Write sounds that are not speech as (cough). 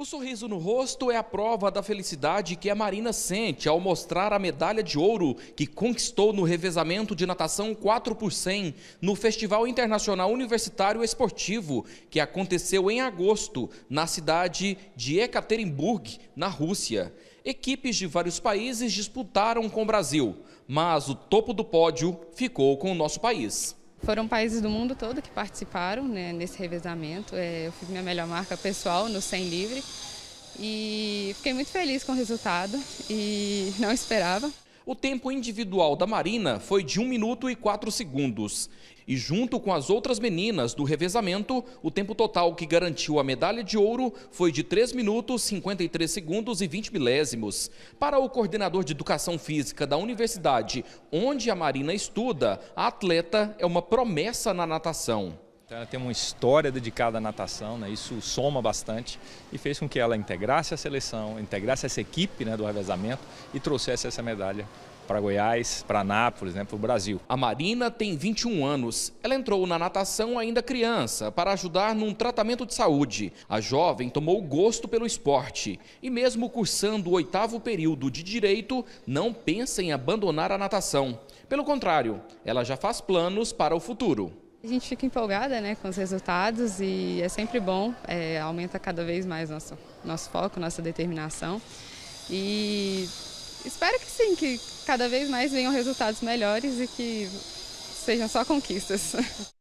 O sorriso no rosto é a prova da felicidade que a Marina sente ao mostrar a medalha de ouro que conquistou no revezamento de natação 4 por 100 no Festival Internacional Universitário Esportivo, que aconteceu em agosto na cidade de Ekaterinburg, na Rússia. Equipes de vários países disputaram com o Brasil, mas o topo do pódio ficou com o nosso país. Foram países do mundo todo que participaram né, nesse revezamento. É, eu fiz minha melhor marca pessoal no 100 livre e fiquei muito feliz com o resultado e (laughs) não esperava. O tempo individual da Marina foi de 1 minuto e 4 segundos. E junto com as outras meninas do revezamento, o tempo total que garantiu a medalha de ouro foi de 3 minutos, 53 segundos e 20 milésimos. Para o coordenador de educação física da universidade onde a Marina estuda, a atleta é uma promessa na natação. Então ela tem uma história dedicada à natação, né? isso soma bastante e fez com que ela integrasse a seleção, integrasse essa equipe né, do revezamento e trouxesse essa medalha para Goiás, para Nápoles, né, para o Brasil. A Marina tem 21 anos. Ela entrou na natação ainda criança para ajudar num tratamento de saúde. A jovem tomou gosto pelo esporte e mesmo cursando o oitavo período de Direito, não pensa em abandonar a natação. Pelo contrário, ela já faz planos para o futuro. A gente fica empolgada né, com os resultados e é sempre bom, é, aumenta cada vez mais nosso, nosso foco, nossa determinação. E espero que sim, que cada vez mais venham resultados melhores e que sejam só conquistas. (laughs)